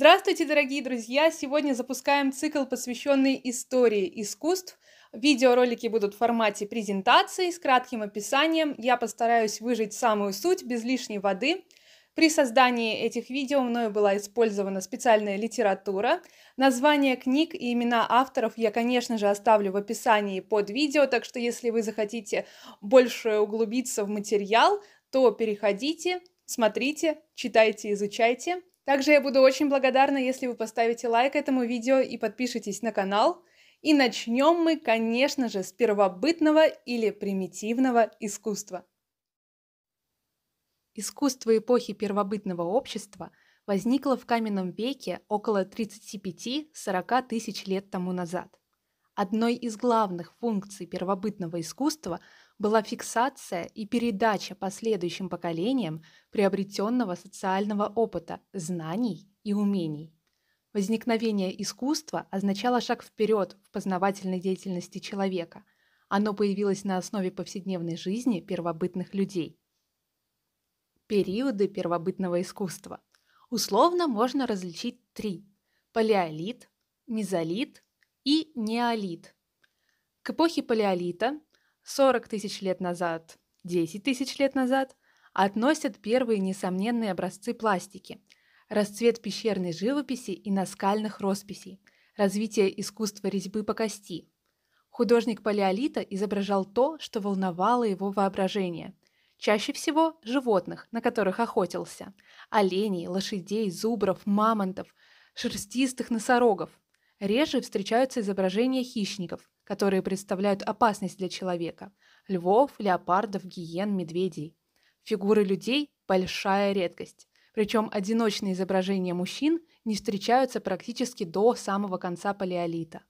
Здравствуйте, дорогие друзья! Сегодня запускаем цикл, посвященный истории искусств. Видеоролики будут в формате презентации с кратким описанием. Я постараюсь выжить самую суть без лишней воды. При создании этих видео мною была использована специальная литература. Названия книг и имена авторов я, конечно же, оставлю в описании под видео, так что если вы захотите больше углубиться в материал, то переходите, смотрите, читайте, изучайте. Также я буду очень благодарна, если вы поставите лайк этому видео и подпишитесь на канал. И начнем мы, конечно же, с первобытного или примитивного искусства. Искусство эпохи первобытного общества возникло в каменном веке около 35-40 тысяч лет тому назад. Одной из главных функций первобытного искусства была фиксация и передача последующим поколениям приобретенного социального опыта, знаний и умений. Возникновение искусства означало шаг вперед в познавательной деятельности человека. Оно появилось на основе повседневной жизни первобытных людей. Периоды первобытного искусства. Условно можно различить три – палеолит, мезолит и неолит. К эпохе палеолита 40 тысяч лет назад, 10 тысяч лет назад относят первые несомненные образцы пластики, расцвет пещерной живописи и наскальных росписей, развитие искусства резьбы по кости. Художник палеолита изображал то, что волновало его воображение. Чаще всего животных, на которых охотился – оленей, лошадей, зубров, мамонтов, шерстистых носорогов. Реже встречаются изображения хищников – которые представляют опасность для человека – львов, леопардов, гиен, медведей. Фигуры людей – большая редкость. Причем одиночные изображения мужчин не встречаются практически до самого конца палеолита.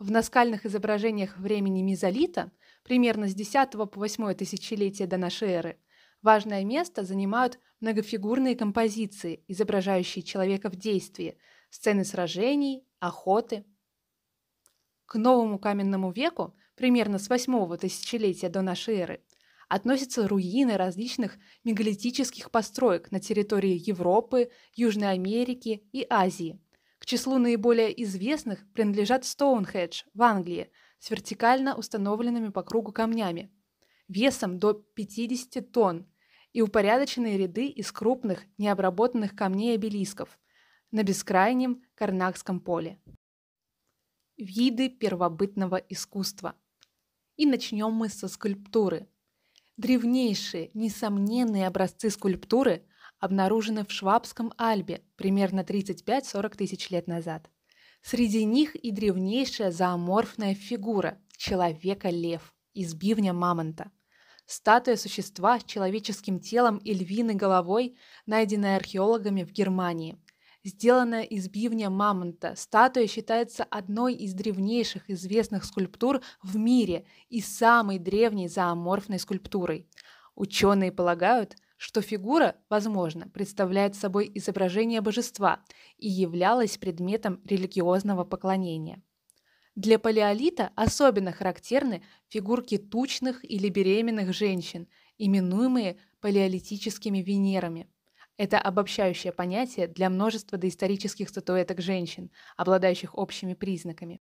В наскальных изображениях времени мезолита, примерно с 10 по 8 тысячелетия до нашей эры, важное место занимают многофигурные композиции, изображающие человека в действии, сцены сражений, охоты – к новому каменному веку, примерно с 8 тысячелетия до нашей эры, относятся руины различных мегалитических построек на территории Европы, Южной Америки и Азии. К числу наиболее известных принадлежат Стоунхедж в Англии с вертикально установленными по кругу камнями весом до 50 тонн и упорядоченные ряды из крупных необработанных камней обелисков на бескрайнем Карнакском поле. Виды первобытного искусства. И начнем мы со скульптуры. Древнейшие, несомненные образцы скульптуры обнаружены в Швабском Альбе примерно 35-40 тысяч лет назад. Среди них и древнейшая зооморфная фигура человека-лев из бивня мамонта. Статуя существа с человеческим телом и львиной головой, найденная археологами в Германии – сделанная из бивня мамонта. Статуя считается одной из древнейших известных скульптур в мире и самой древней зооморфной скульптурой. Ученые полагают, что фигура, возможно, представляет собой изображение божества и являлась предметом религиозного поклонения. Для палеолита особенно характерны фигурки тучных или беременных женщин, именуемые палеолитическими Венерами – это обобщающее понятие для множества доисторических статуэток женщин, обладающих общими признаками.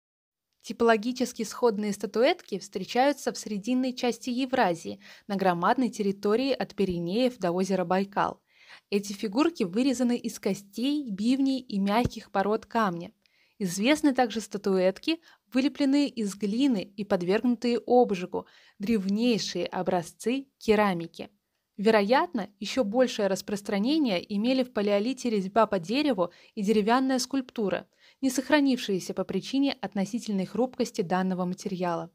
Типологически сходные статуэтки встречаются в срединной части Евразии, на громадной территории от Пиренеев до озера Байкал. Эти фигурки вырезаны из костей, бивней и мягких пород камня. Известны также статуэтки, вылепленные из глины и подвергнутые обжигу, древнейшие образцы керамики. Вероятно, еще большее распространение имели в палеолите резьба по дереву и деревянная скульптура, не сохранившиеся по причине относительной хрупкости данного материала.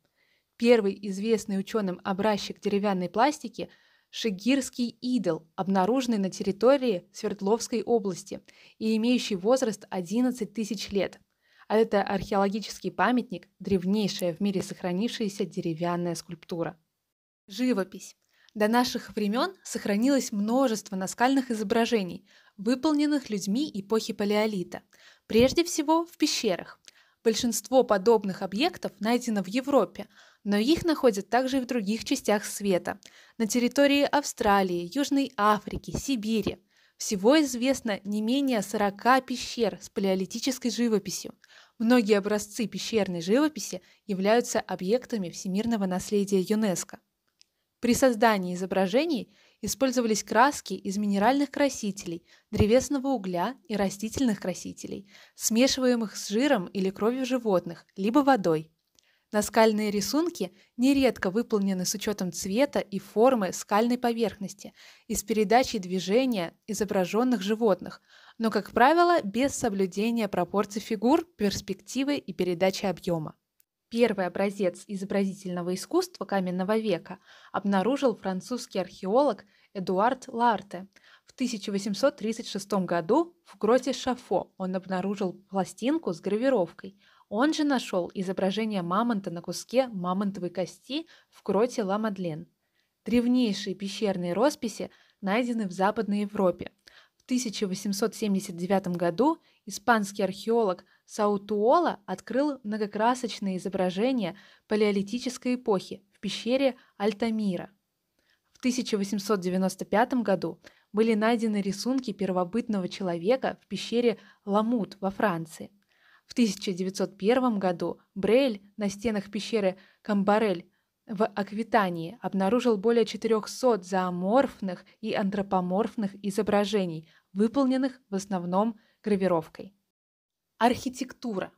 Первый известный ученым образчик деревянной пластики – Шигирский идол, обнаруженный на территории Свердловской области и имеющий возраст 11 тысяч лет. А это археологический памятник, древнейшая в мире сохранившаяся деревянная скульптура. Живопись – до наших времен сохранилось множество наскальных изображений, выполненных людьми эпохи Палеолита, прежде всего в пещерах. Большинство подобных объектов найдено в Европе, но их находят также и в других частях света, на территории Австралии, Южной Африки, Сибири. Всего известно не менее 40 пещер с палеолитической живописью. Многие образцы пещерной живописи являются объектами всемирного наследия ЮНЕСКО. При создании изображений использовались краски из минеральных красителей, древесного угля и растительных красителей, смешиваемых с жиром или кровью животных, либо водой. Наскальные рисунки нередко выполнены с учетом цвета и формы скальной поверхности и с передачей движения изображенных животных, но, как правило, без соблюдения пропорций фигур, перспективы и передачи объема. Первый образец изобразительного искусства каменного века обнаружил французский археолог Эдуард Ларте. В 1836 году в гроте Шафо он обнаружил пластинку с гравировкой. Он же нашел изображение мамонта на куске мамонтовой кости в гроте Ла-Мадлен. Древнейшие пещерные росписи найдены в Западной Европе. В 1879 году испанский археолог Саутуола открыл многокрасочные изображения палеолитической эпохи в пещере Альтамира. В 1895 году были найдены рисунки первобытного человека в пещере Ламут во Франции. В 1901 году Брейль на стенах пещеры Камбарель в Аквитании обнаружил более 400 зооморфных и антропоморфных изображений, выполненных в основном гравировкой. Архитектура.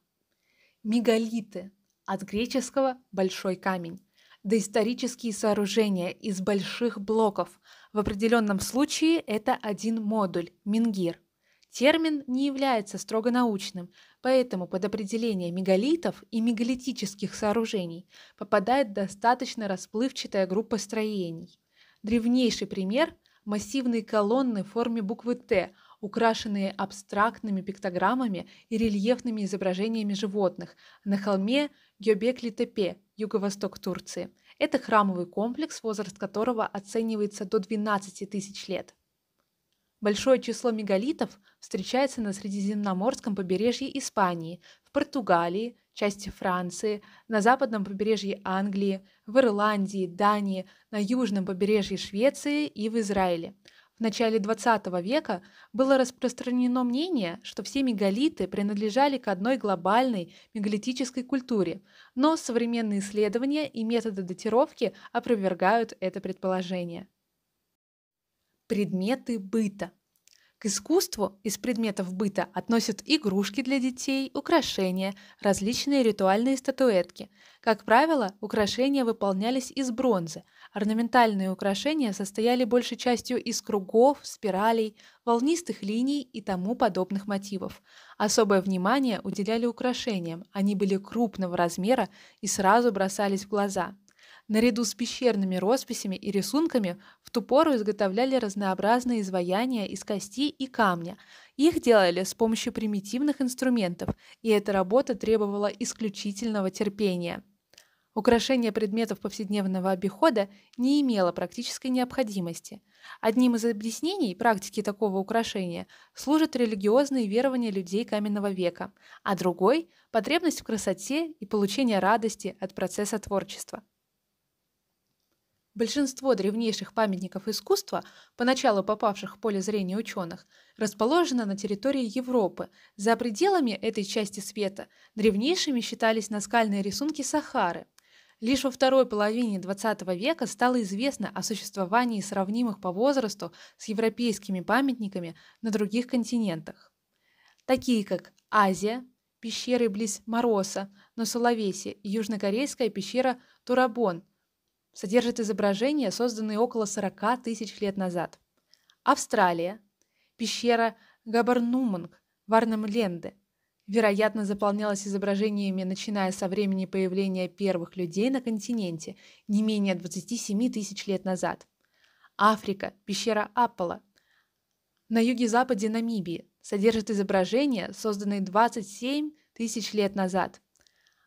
Мегалиты от греческого «большой камень» доисторические сооружения из больших блоков. В определенном случае это один модуль – мингир. Термин не является строго научным, поэтому под определение мегалитов и мегалитических сооружений попадает достаточно расплывчатая группа строений. Древнейший пример – массивные колонны в форме буквы «Т», украшенные абстрактными пиктограммами и рельефными изображениями животных на холме Гёбекли-Тепе, юго-восток Турции. Это храмовый комплекс, возраст которого оценивается до 12 тысяч лет. Большое число мегалитов встречается на Средиземноморском побережье Испании, в Португалии, части Франции, на западном побережье Англии, в Ирландии, Дании, на южном побережье Швеции и в Израиле. В начале XX века было распространено мнение, что все мегалиты принадлежали к одной глобальной мегалитической культуре, но современные исследования и методы датировки опровергают это предположение. Предметы быта – к искусству из предметов быта относят игрушки для детей, украшения, различные ритуальные статуэтки. Как правило, украшения выполнялись из бронзы, Орнаментальные украшения состояли большей частью из кругов, спиралей, волнистых линий и тому подобных мотивов. Особое внимание уделяли украшениям. Они были крупного размера и сразу бросались в глаза. Наряду с пещерными росписями и рисунками в ту пору изготовляли разнообразные изваяния из кости и камня. Их делали с помощью примитивных инструментов, и эта работа требовала исключительного терпения. Украшение предметов повседневного обихода не имело практической необходимости. Одним из объяснений практики такого украшения служат религиозные верования людей каменного века, а другой – потребность в красоте и получение радости от процесса творчества. Большинство древнейших памятников искусства, поначалу попавших в поле зрения ученых, расположено на территории Европы. За пределами этой части света древнейшими считались наскальные рисунки Сахары, Лишь во второй половине XX века стало известно о существовании сравнимых по возрасту с европейскими памятниками на других континентах, такие как Азия, пещеры близ Мороса на Сулавесе и южнокорейская пещера Турабон содержит изображения, созданные около 40 тысяч лет назад. Австралия, пещера Габарнуманг, Варнамленде, вероятно, заполнялось изображениями, начиная со времени появления первых людей на континенте не менее 27 тысяч лет назад. Африка, пещера Аппала. На юге-западе Намибии содержит изображения, созданные 27 тысяч лет назад.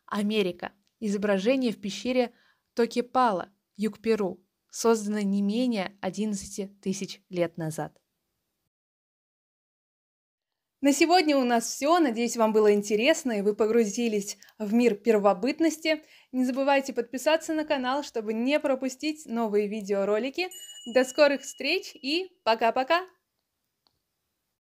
Америка. Изображение в пещере Токепала, юг Перу, созданное не менее 11 тысяч лет назад. На сегодня у нас все. Надеюсь, вам было интересно и вы погрузились в мир первобытности. Не забывайте подписаться на канал, чтобы не пропустить новые видеоролики. До скорых встреч и пока-пока!